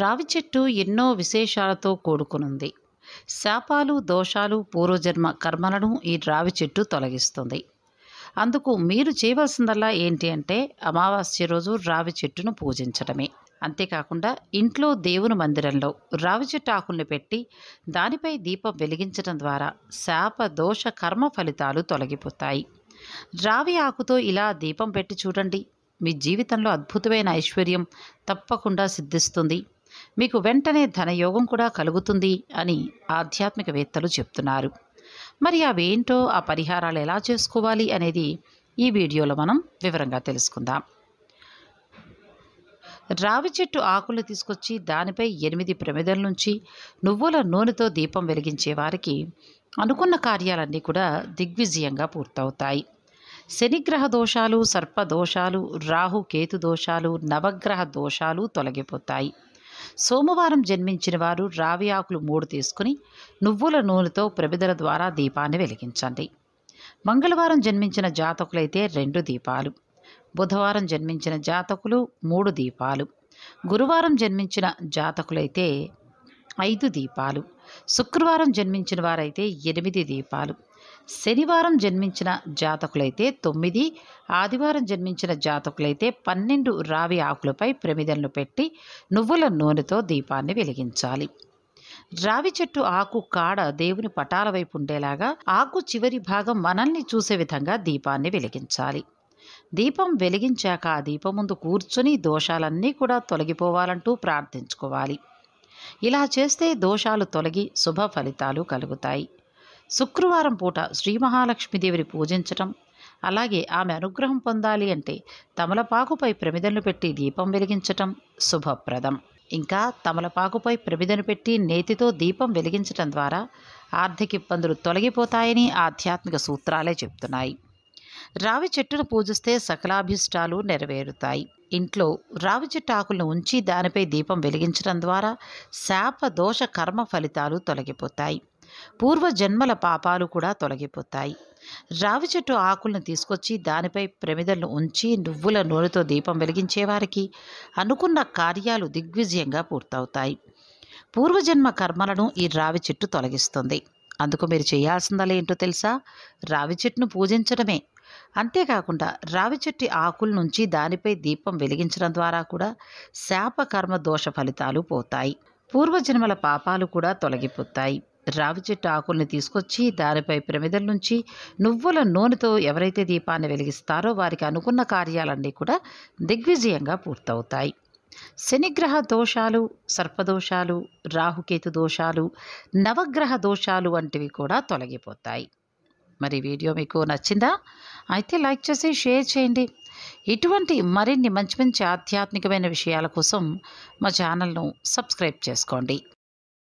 రావి చెట్టు ఎన్నో విశేషాలతో కూడుకునుంది శాపాలు దోషాలు పూర్వజన్మ కర్మలను ఈ రావి చెట్టు తొలగిస్తుంది అందుకు మీరు చేయవలసిందల్లా ఏంటి అంటే అమావాస్య రోజు రావి చెట్టును పూజించడమే అంతేకాకుండా ఇంట్లో దేవుని మందిరంలో రావి చెట్టు ఆకుల్ని పెట్టి దానిపై దీపం వెలిగించడం ద్వారా శాప దోష కర్మ ఫలితాలు తొలగిపోతాయి రావి ఆకుతో ఇలా దీపం పెట్టి చూడండి మీ జీవితంలో అద్భుతమైన ఐశ్వర్యం తప్పకుండా సిద్ధిస్తుంది మీకు వెంటనే ధనయోగం కూడా కలుగుతుంది అని ఆధ్యాత్మికవేత్తలు చెప్తున్నారు మరి అవేంటో ఆ పరిహారాలు ఎలా చేసుకోవాలి అనేది ఈ వీడియోలో మనం వివరంగా తెలుసుకుందాం రావి చెట్టు ఆకులు తీసుకొచ్చి దానిపై ఎనిమిది ప్రమిదల నుంచి నువ్వుల నూనెతో దీపం వెలిగించే వారికి అనుకున్న కార్యాలన్నీ కూడా దిగ్విజయంగా పూర్తవుతాయి శనిగ్రహ దోషాలు సర్ప దోషాలు రాహు కేతు దోషాలు నవగ్రహ దోషాలు తొలగిపోతాయి సోమవారం జన్మించిన వారు రావి ఆకులు మూడు తీసుకుని నువ్వుల నూనెతో ప్రభిదల ద్వారా దీపాన్ని వెలిగించండి మంగళవారం జన్మించిన జాతకులైతే రెండు దీపాలు బుధవారం జన్మించిన జాతకులు మూడు దీపాలు గురువారం జన్మించిన జాతకులైతే ఐదు దీపాలు శుక్రవారం జన్మించిన వారైతే ఎనిమిది దీపాలు శనివారం జన్మించిన జాతకులైతే తొమ్మిది ఆదివారం జన్మించిన జాతకులైతే పన్నెండు రావి ఆకులపై ప్రమిదలను పెట్టి నువ్వుల నూనెతో దీపాన్ని వెలిగించాలి రావి చెట్టు ఆకు కాడ దేవుని పటాల వైపు ఉండేలాగా ఆకు చివరి భాగం మనల్ని చూసే విధంగా దీపాన్ని వెలిగించాలి దీపం వెలిగించాక ఆ దీపం ముందు కూర్చుని దోషాలన్నీ కూడా తొలగిపోవాలంటూ ప్రార్థించుకోవాలి ఇలా చేస్తే దోషాలు తొలగి శుభ ఫలితాలు కలుగుతాయి శుక్రవారం పూట శ్రీ మహాలక్ష్మీదేవిని పూజించటం అలాగే ఆమె అనుగ్రహం పొందాలి అంటే తమలపాకుపై ప్రమిదలు పెట్టి దీపం వెలిగించటం శుభప్రదం ఇంకా తమలపాకుపై ప్రమిదను పెట్టి నేతితో దీపం వెలిగించటం ద్వారా ఆర్థిక ఇబ్బందులు తొలగిపోతాయని ఆధ్యాత్మిక సూత్రాలే చెప్తున్నాయి రావి చెట్టును పూజిస్తే సకలాభిష్టాలు నెరవేరుతాయి ఇంట్లో రావి చెట్టు ఆకులను ఉంచి దానిపై దీపం వెలిగించడం ద్వారా శాప దోష కర్మ ఫలితాలు తొలగిపోతాయి పూర్వ జన్మల పాపాలు కూడా తొలగిపోతాయి రావి చెట్టు ఆకులను తీసుకొచ్చి దానిపై ప్రమిదలను ఉంచి నువ్వుల నూనెతో దీపం వెలిగించేవారికి అనుకున్న కార్యాలు దిగ్విజయంగా పూర్తవుతాయి పూర్వజన్మ కర్మలను ఈ రావి చెట్టు తొలగిస్తుంది అందుకు మీరు చేయాల్సిందలే ఏంటో తెలుసా రావి చెట్టును పూజించడమే అంతేకాకుండా రావి చెట్టు ఆకుల నుంచి దానిపై దీపం వెలిగించడం ద్వారా కూడా శాపకర్మ దోష ఫలితాలు పోతాయి పూర్వజన్మల పాపాలు కూడా తొలగిపోతాయి రావి చెట్టు ఆకుల్ని తీసుకొచ్చి దానిపై ప్రమిదల నుంచి నువ్వుల నూనెతో ఎవరైతే దీపాన్ని వెలిగిస్తారో వారికి అనుకున్న కార్యాలన్నీ కూడా దిగ్విజయంగా పూర్తవుతాయి శనిగ్రహ దోషాలు సర్పదోషాలు రాహుకేతు దోషాలు నవగ్రహ దోషాలు వంటివి కూడా తొలగిపోతాయి మరి వీడియో మీకు నచ్చిందా అయితే లైక్ చేసి షేర్ చేయండి ఇటువంటి మరిన్ని మంచి మంచి ఆధ్యాత్మికమైన విషయాల కోసం మా ఛానల్ను సబ్స్క్రైబ్ చేసుకోండి